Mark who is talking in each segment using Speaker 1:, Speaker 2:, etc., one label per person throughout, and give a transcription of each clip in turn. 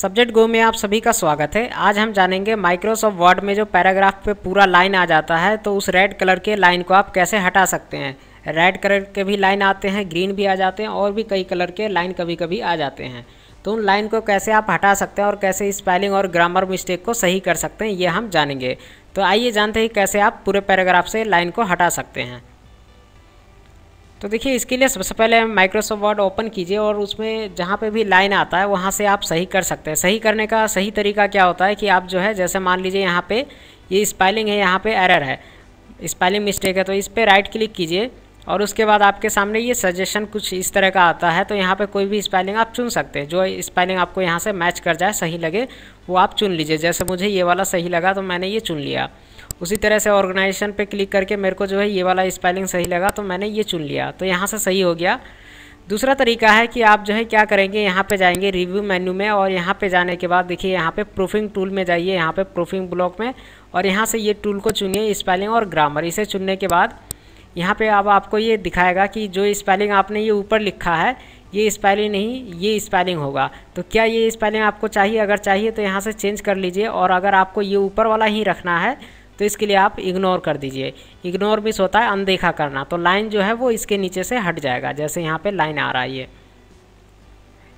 Speaker 1: subject गो में आप सभी का स्वागत है आज हम जानेंगे माइक्रोसॉफ्ट वर्ड में जो पैराग्राफ पे पूरा लाइन आ जाता है तो उस रेड कलर के लाइन को आप कैसे हटा सकते हैं रेड कलर के भी लाइन आते हैं ग्रीन भी आ जाते हैं और भी कई कलर के लाइन कभी कभी आ जाते हैं तो उन लाइन को कैसे आप हटा सकते हैं और कैसे स्पेलिंग और ग्रामर मिस्टेक को सही कर सकते हैं ये हम जानेंगे तो आइए जानते हैं कैसे आप पूरे पैराग्राफ से लाइन को हटा सकते हैं तो देखिए इसके लिए सबसे पहले माइक्रोसॉफ्ट वर्ड ओपन कीजिए और उसमें जहाँ पे भी लाइन आता है वहाँ से आप सही कर सकते हैं सही करने का सही तरीका क्या होता है कि आप जो है जैसे मान लीजिए यहाँ पे ये स्पेलिंग है यहाँ पे एरर है स्पेलिंग मिस्टेक है तो इस पर राइट क्लिक कीजिए और उसके बाद आपके सामने ये सजेशन कुछ इस तरह का आता है तो यहाँ पर कोई भी स्पेलिंग आप चुन सकते हैं जो स्पेलिंग आपको यहाँ से मैच कर जाए सही लगे वो आप चुन लीजिए जैसे मुझे ये वाला सही लगा तो मैंने ये चुन लिया उसी तरह से ऑर्गेनाइजेशन पे क्लिक करके मेरे को जो है ये वाला स्पेलिंग सही लगा तो मैंने ये चुन लिया तो यहाँ से सही हो गया दूसरा तरीका है कि आप जो है क्या करेंगे यहाँ पे जाएंगे रिव्यू मेन्यू में और यहाँ पे जाने के बाद देखिए यहाँ पे प्रूफिंग टूल में जाइए यहाँ पे प्रूफिंग ब्लॉक में और यहाँ से ये टूल को चुनिए स्पेलिंग और ग्रामर इसे चुनने के बाद यहाँ पे अब आपको ये दिखाएगा कि जो स्पेलिंग आपने ये ऊपर लिखा है ये स्पेलिंग नहीं ये स्पेलिंग होगा तो क्या ये स्पेलिंग आपको चाहिए अगर चाहिए तो यहाँ से चेंज कर लीजिए और अगर आपको ये ऊपर वाला ही रखना है तो इसके लिए आप इग्नोर कर दीजिए इग्नोर मिस होता है अनदेखा करना तो लाइन जो है वो इसके नीचे से हट जाएगा जैसे यहाँ पर लाइन आ रहा है ये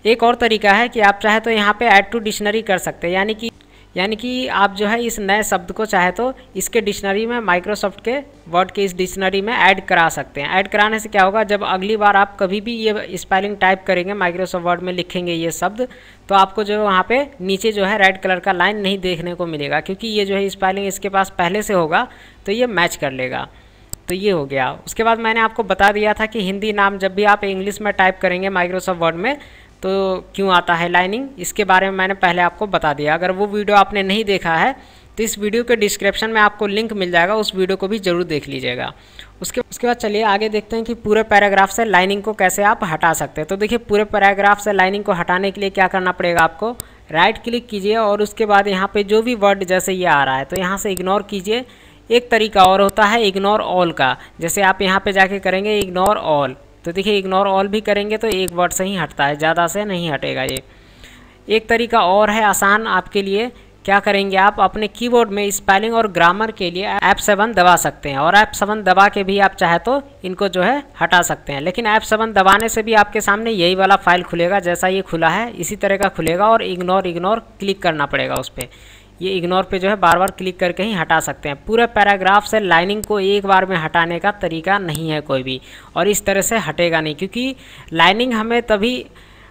Speaker 1: एक और तरीका है कि आप चाहे तो यहाँ पे ऐड टू डिक्शनरी कर सकते हैं यानी कि यानी कि आप जो है इस नए शब्द को चाहे तो इसके डिक्शनरी में माइक्रोसॉफ्ट के वर्ड के इस डिक्शनरी में ऐड करा सकते हैं ऐड कराने से क्या होगा जब अगली बार आप कभी भी ये स्पेलिंग टाइप करेंगे माइक्रोसॉफ्ट वर्ड में लिखेंगे ये शब्द तो आपको जो है वहाँ पे नीचे जो है रेड कलर का लाइन नहीं देखने को मिलेगा क्योंकि ये जो है स्पेलिंग इसके पास पहले से होगा तो ये मैच कर लेगा तो ये हो गया उसके बाद मैंने आपको बता दिया था कि हिंदी नाम जब भी आप इंग्लिश में टाइप करेंगे माइक्रोसॉफ्ट वर्ड में तो क्यों आता है लाइनिंग इसके बारे में मैंने पहले आपको बता दिया अगर वो वीडियो आपने नहीं देखा है तो इस वीडियो के डिस्क्रिप्शन में आपको लिंक मिल जाएगा उस वीडियो को भी जरूर देख लीजिएगा उसके उसके बाद चलिए आगे देखते हैं कि पूरे पैराग्राफ से लाइनिंग को कैसे आप हटा सकते हैं तो देखिए पूरे पैराग्राफ से लाइनिंग को हटाने के लिए क्या करना पड़ेगा आपको राइट क्लिक कीजिए और उसके बाद यहाँ पर जो भी वर्ड जैसे ये आ रहा है तो यहाँ से इग्नोर कीजिए एक तरीका और होता है इग्नोर ऑल का जैसे आप यहाँ पर जाके करेंगे इग्नोर ऑल तो देखिए इग्नोर ऑल भी करेंगे तो एक वर्ड से ही हटता है ज़्यादा से नहीं हटेगा ये एक तरीका और है आसान आपके लिए क्या करेंगे आप अपने कीबोर्ड में स्पेलिंग और ग्रामर के लिए ऐप सेवन दबा सकते हैं और ऐप सेवन दबा के भी आप चाहे तो इनको जो है हटा सकते हैं लेकिन ऐप सेवन दबाने से भी आपके सामने यही वाला फाइल खुलेगा जैसा ये खुला है इसी तरह का खुलेगा और इग्नोर इग्नोर क्लिक करना पड़ेगा उस पर ये इग्नोर पे जो है बार बार क्लिक करके ही हटा सकते हैं पूरे पैराग्राफ से लाइनिंग को एक बार में हटाने का तरीका नहीं है कोई भी और इस तरह से हटेगा नहीं क्योंकि लाइनिंग हमें तभी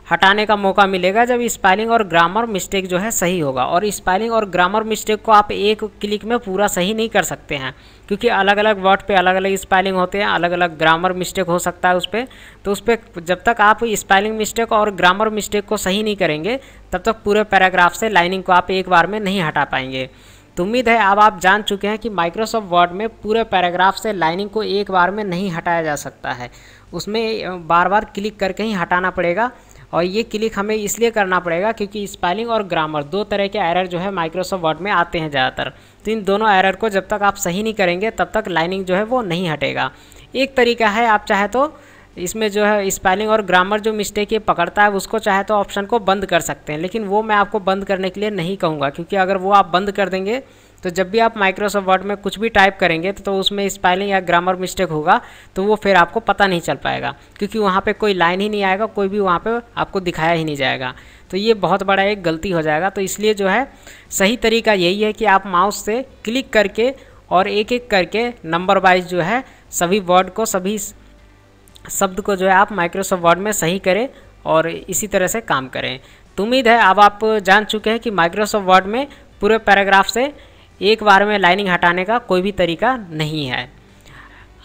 Speaker 1: हटाने का मौका मिलेगा जब स्पेलिंग और ग्रामर मिस्टेक जो है सही होगा और स्पेलिंग और ग्रामर मिस्टेक को आप एक क्लिक में पूरा सही नहीं कर सकते हैं क्योंकि अलग अलग वर्ड पे अलग अलग स्पेलिंग होते हैं अलग अलग ग्रामर मिस्टेक हो सकता है उस पर तो उस पर जब तक आप स्पेलिंग मिस्टेक और ग्रामर मिस्टेक को सही नहीं करेंगे तब तक पूरे पैराग्राफ से लाइनिंग को आप एक बार में नहीं हटा पाएंगे तो उम्मीद है अब आप जान चुके हैं कि माइक्रोसॉफ्ट वर्ड में पूरे पैराग्राफ से लाइनिंग को एक बार में नहीं हटाया जा सकता है उसमें बार बार क्लिक करके ही हटाना पड़ेगा और ये क्लिक हमें इसलिए करना पड़ेगा क्योंकि स्पेलिंग और ग्रामर दो तरह के एरर जो है माइक्रोसॉफ्ट वर्ड में आते हैं ज़्यादातर तो इन दोनों एरर को जब तक आप सही नहीं करेंगे तब तक लाइनिंग जो है वो नहीं हटेगा एक तरीका है आप चाहे तो इसमें जो है स्पेलिंग और ग्रामर जो मिस्टेक ये पकड़ता है उसको चाहे तो ऑप्शन को बंद कर सकते हैं लेकिन वो मैं आपको बंद करने के लिए नहीं कहूँगा क्योंकि अगर वो आप बंद कर देंगे तो जब भी आप माइक्रोसॉफ्ट वर्ड में कुछ भी टाइप करेंगे तो, तो उसमें स्पेलिंग या ग्रामर मिस्टेक होगा तो वो फिर आपको पता नहीं चल पाएगा क्योंकि वहाँ पर कोई लाइन ही नहीं आएगा कोई भी वहाँ पर आपको दिखाया ही नहीं जाएगा तो ये बहुत बड़ा एक गलती हो जाएगा तो इसलिए जो है सही तरीका यही है कि आप माउस से क्लिक करके और एक एक करके नंबर वाइज जो है सभी वर्ड को सभी शब्द को जो है आप माइक्रोसॉफ्ट वर्ड में सही करें और इसी तरह से काम करें तो उम्मीद है अब आप जान चुके हैं कि माइक्रोसॉफ्ट वर्ड में पूरे पैराग्राफ से एक बार में लाइनिंग हटाने का कोई भी तरीका नहीं है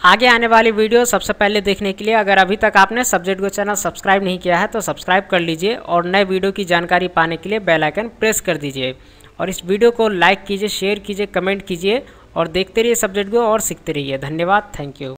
Speaker 1: आगे आने वाली वीडियो सबसे पहले देखने के लिए अगर अभी तक आपने सब्जेक्ट को चैनल सब्सक्राइब नहीं किया है तो सब्सक्राइब कर लीजिए और नए वीडियो की जानकारी पाने के लिए बेल आइकन प्रेस कर दीजिए और इस वीडियो को लाइक कीजिए शेयर कीजिए कमेंट कीजिए और देखते रहिए सब्जेक्ट को और सीखते रहिए धन्यवाद थैंक यू